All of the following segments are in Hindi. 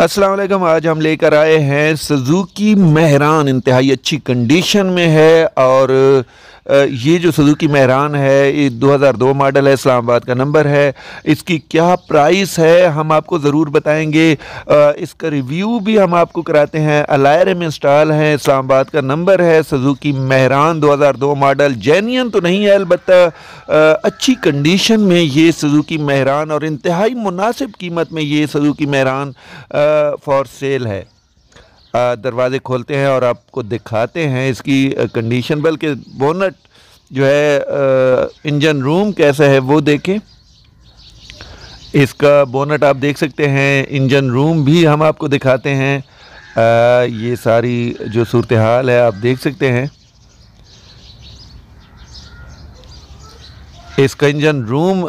असलम आज हम लेकर आए हैं सजुकी महरान इंतहाई अच्छी कंडीशन में है और ये जो सुजुकी महरान है ये 2002 मॉडल है इस्लामाबाद का नंबर है इसकी क्या प्राइस है हम आपको ज़रूर बताएंगे इसका रिव्यू भी हम आपको कराते हैं अलायर में इंस्टॉल है इस्लामाबाद का नंबर है सुजुकी महरान 2002 मॉडल जैनियन तो नहीं है अलबत् अच्छी कंडीशन में ये सुजुकी महरान और इंतहाई मुनासिब कीमत में ये सजुकी महरान फॉर सेल है दरवाज़े खोलते हैं और आपको दिखाते हैं इसकी कंडीशन बल्कि बोनट जो है इंजन रूम कैसा है वो देखें इसका बोनट आप देख सकते हैं इंजन रूम भी हम आपको दिखाते हैं आ, ये सारी जो सूरत हाल है आप देख सकते हैं इसका इंजन रूम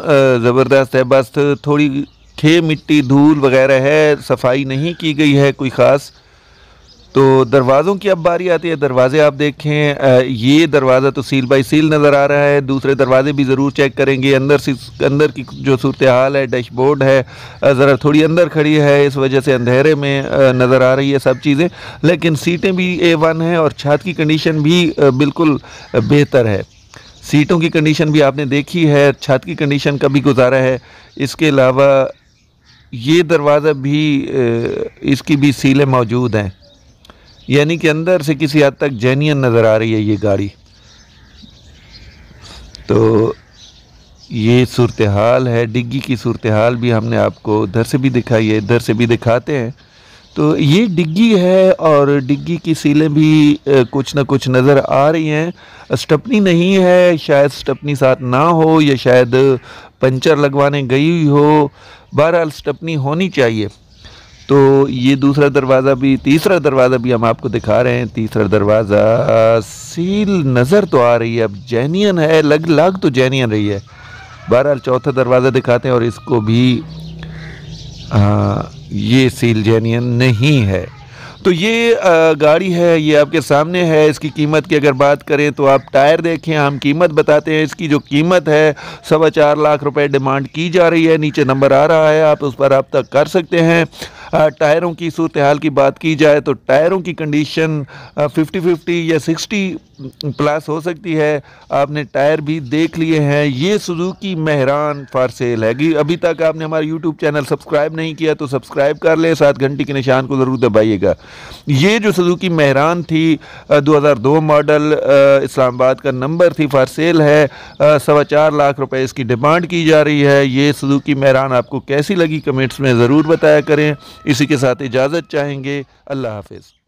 ज़बरदस्त है बस थोड़ी खे मिट्टी धूल वगैरह है सफाई नहीं की गई है कोई ख़ास तो दरवाज़ों की अब बारी आती है दरवाज़े आप देखें ये दरवाज़ा तो सील बाई सील नज़र आ रहा है दूसरे दरवाज़े भी ज़रूर चेक करेंगे अंदर से अंदर की जो सूरत हाल है डैशबोर्ड है ज़रा थोड़ी अंदर खड़ी है इस वजह से अंधेरे में नज़र आ रही है सब चीज़ें लेकिन सीटें भी ए वन है और छत की कंडीशन भी बिल्कुल बेहतर है सीटों की कंडीशन भी आपने देखी है छत की कंडीशन का भी गुजारा है इसके अलावा ये दरवाज़ा भी इसकी भी सीलें मौजूद हैं यानी कि अंदर से किसी हद तक जैनियन नज़र आ रही है ये गाड़ी तो ये सूरत हाल है डिग्गी की सूरत हाल भी हमने आपको उधर से भी दिखाई है इधर से भी दिखाते हैं तो ये डिग्गी है और डिग्गी की सीलें भी कुछ ना कुछ नज़र आ रही हैं स्टपनी नहीं है शायद स्टपनी साथ ना हो या शायद पंचर लगवाने गई हो बहरहाल स्टपनी होनी चाहिए तो ये दूसरा दरवाज़ा भी तीसरा दरवाज़ा भी हम आपको दिखा रहे हैं तीसरा दरवाज़ा सील नज़र तो आ रही है अब जैनियन है लग लग तो जैनियन रही है बहरहाल चौथा दरवाज़ा दिखाते हैं और इसको भी आ, ये सील जैनियन नहीं है तो ये आ, गाड़ी है ये आपके सामने है इसकी कीमत की अगर बात करें तो आप टायर देखें हम कीमत बताते हैं इसकी जो कीमत है सवा चार लाख रुपए डिमांड की जा रही है नीचे नंबर आ रहा है आप उस पर रबता कर सकते हैं टायरों की सूरत हाल की बात की जाए तो टायरों की कंडीशन फिफ्टी फिफ्टी या सिक्सटी प्लस हो सकती है आपने टायर भी देख लिए हैं ये सुजुकी मेहरान फार सेल है अभी तक आपने हमारा यूट्यूब चैनल सब्सक्राइब नहीं किया तो सब्सक्राइब कर लें सात घंटे के निशान को ज़रूर दबाइएगा ये जो सुजुकी मेहरान थी दो मॉडल इस्लामाबाद का नंबर थी फार सेल है सवा चार लाख रुपए इसकी डिमांड की जा रही है ये सुजुकी मेहरान आपको कैसी लगी कमेंट्स में ज़रूर बताया करें इसी के साथ इजाज़त चाहेंगे अल्लाह हाफिज़